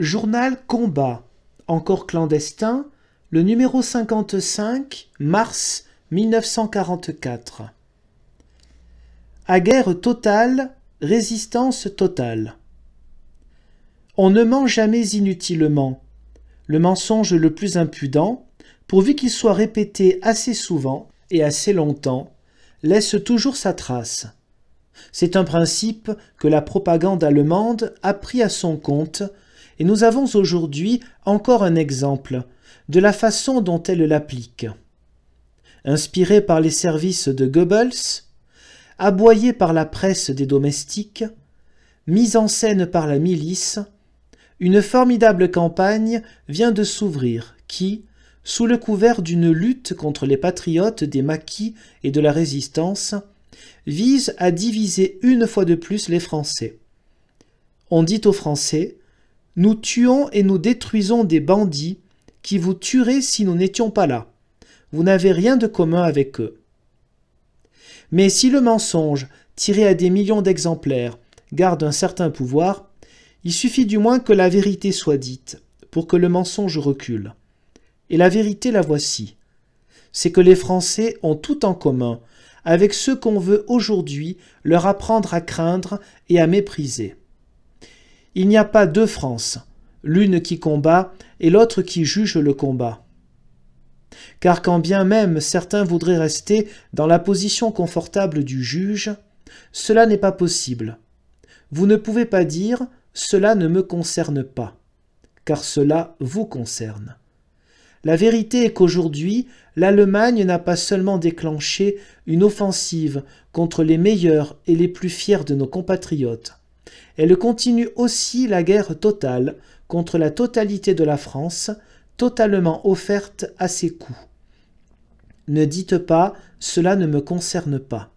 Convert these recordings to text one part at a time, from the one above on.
Journal Combat, encore clandestin, le numéro 55, mars 1944. À guerre totale, résistance totale. On ne ment jamais inutilement. Le mensonge le plus impudent, pourvu qu'il soit répété assez souvent et assez longtemps, laisse toujours sa trace. C'est un principe que la propagande allemande a pris à son compte et nous avons aujourd'hui encore un exemple de la façon dont elle l'applique. Inspirée par les services de Goebbels, aboyée par la presse des domestiques, mise en scène par la milice, une formidable campagne vient de s'ouvrir qui, sous le couvert d'une lutte contre les patriotes des maquis et de la résistance, vise à diviser une fois de plus les Français. On dit aux Français nous tuons et nous détruisons des bandits qui vous tueraient si nous n'étions pas là. Vous n'avez rien de commun avec eux. Mais si le mensonge, tiré à des millions d'exemplaires, garde un certain pouvoir, il suffit du moins que la vérité soit dite pour que le mensonge recule. Et la vérité la voici. C'est que les Français ont tout en commun avec ceux qu'on veut aujourd'hui leur apprendre à craindre et à mépriser. Il n'y a pas deux France, l'une qui combat et l'autre qui juge le combat. Car quand bien même certains voudraient rester dans la position confortable du juge, cela n'est pas possible. Vous ne pouvez pas dire « cela ne me concerne pas », car cela vous concerne. La vérité est qu'aujourd'hui, l'Allemagne n'a pas seulement déclenché une offensive contre les meilleurs et les plus fiers de nos compatriotes, elle continue aussi la guerre totale contre la totalité de la France, totalement offerte à ses coups. Ne dites pas cela ne me concerne pas.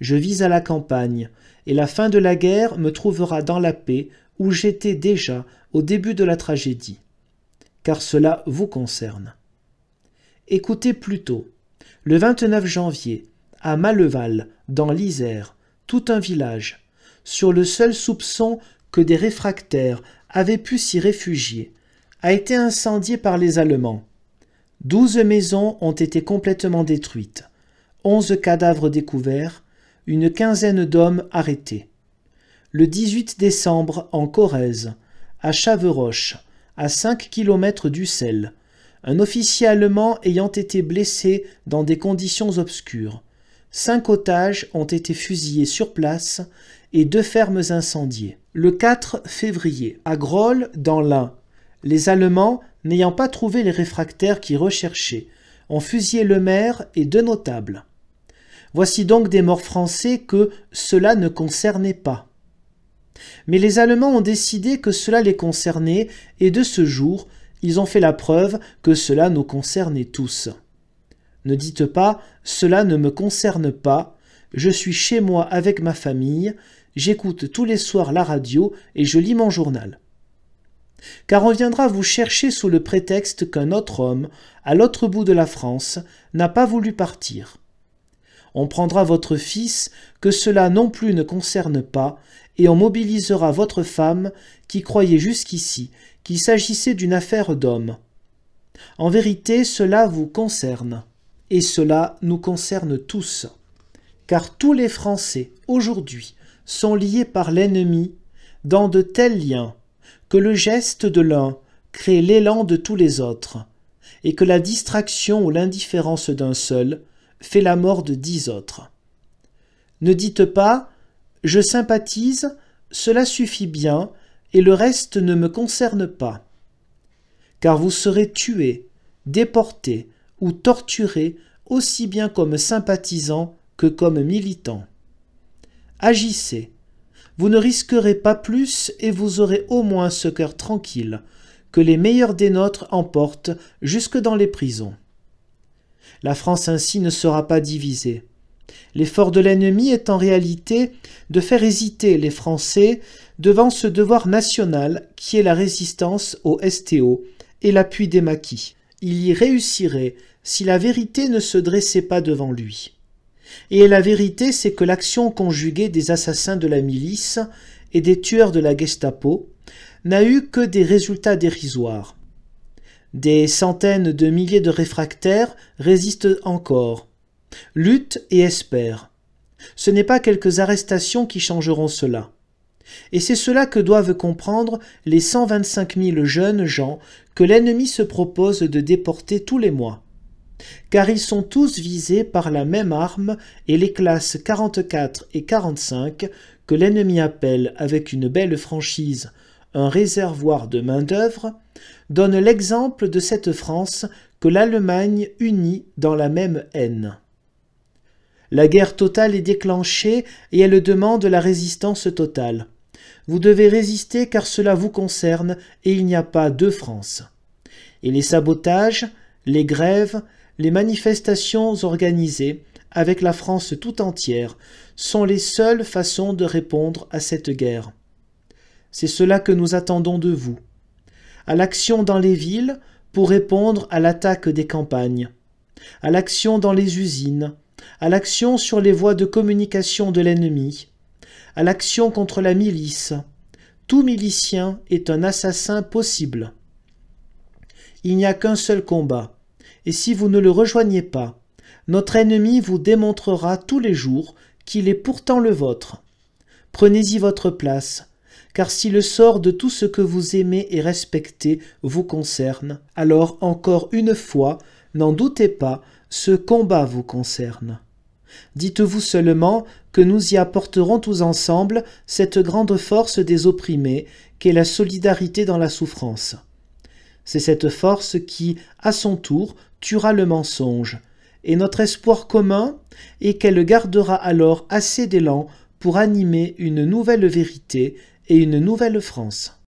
Je vis à la campagne, et la fin de la guerre me trouvera dans la paix où j'étais déjà au début de la tragédie, car cela vous concerne. Écoutez plutôt, le 29 janvier, à Maleval, dans l'Isère, tout un village, sur le seul soupçon que des réfractaires avaient pu s'y réfugier, a été incendié par les Allemands. Douze maisons ont été complètement détruites, onze cadavres découverts, une quinzaine d'hommes arrêtés. Le 18 décembre, en Corrèze, à Chaveroche, à 5 km d'Ussel, un officier allemand ayant été blessé dans des conditions obscures. Cinq otages ont été fusillés sur place et deux fermes incendiées. Le 4 février, à Grolle, dans l'Ain, les Allemands, n'ayant pas trouvé les réfractaires qui recherchaient, ont fusillé le maire et deux notables. Voici donc des morts français que cela ne concernait pas. Mais les Allemands ont décidé que cela les concernait, et de ce jour, ils ont fait la preuve que cela nous concernait tous. Ne dites pas cela ne me concerne pas, je suis chez moi avec ma famille, j'écoute tous les soirs la radio et je lis mon journal. Car on viendra vous chercher sous le prétexte qu'un autre homme, à l'autre bout de la France, n'a pas voulu partir. On prendra votre fils, que cela non plus ne concerne pas, et on mobilisera votre femme, qui croyait jusqu'ici qu'il s'agissait d'une affaire d'homme. En vérité, cela vous concerne, et cela nous concerne tous. Car tous les Français, aujourd'hui, sont liés par l'ennemi dans de tels liens que le geste de l'un crée l'élan de tous les autres, et que la distraction ou l'indifférence d'un seul fait la mort de dix autres. Ne dites pas Je sympathise, cela suffit bien, et le reste ne me concerne pas. Car vous serez tués, déportés ou torturés aussi bien comme sympathisant que comme militant agissez. Vous ne risquerez pas plus et vous aurez au moins ce cœur tranquille, que les meilleurs des nôtres emportent jusque dans les prisons. La France ainsi ne sera pas divisée. L'effort de l'ennemi est en réalité de faire hésiter les Français devant ce devoir national qui est la résistance au STO et l'appui des maquis. Il y réussirait si la vérité ne se dressait pas devant lui. Et la vérité, c'est que l'action conjuguée des assassins de la milice et des tueurs de la Gestapo n'a eu que des résultats dérisoires. Des centaines de milliers de réfractaires résistent encore, luttent et espèrent. Ce n'est pas quelques arrestations qui changeront cela. Et c'est cela que doivent comprendre les cent vingt-cinq mille jeunes gens que l'ennemi se propose de déporter tous les mois car ils sont tous visés par la même arme et les classes 44 et 45 que l'ennemi appelle avec une belle franchise un réservoir de main-d'œuvre, donnent l'exemple de cette France que l'Allemagne unit dans la même haine. La guerre totale est déclenchée et elle demande la résistance totale. Vous devez résister car cela vous concerne et il n'y a pas deux France. Et les sabotages, les grèves, les manifestations organisées avec la France tout entière sont les seules façons de répondre à cette guerre. C'est cela que nous attendons de vous. À l'action dans les villes pour répondre à l'attaque des campagnes, à l'action dans les usines, à l'action sur les voies de communication de l'ennemi, à l'action contre la milice. Tout milicien est un assassin possible. Il n'y a qu'un seul combat, et si vous ne le rejoignez pas, notre ennemi vous démontrera tous les jours qu'il est pourtant le vôtre. Prenez-y votre place, car si le sort de tout ce que vous aimez et respectez vous concerne, alors encore une fois, n'en doutez pas, ce combat vous concerne. Dites-vous seulement que nous y apporterons tous ensemble cette grande force des opprimés qu'est la solidarité dans la souffrance. C'est cette force qui, à son tour, tuera le mensonge, et notre espoir commun est qu'elle gardera alors assez d'élan pour animer une nouvelle vérité et une nouvelle France.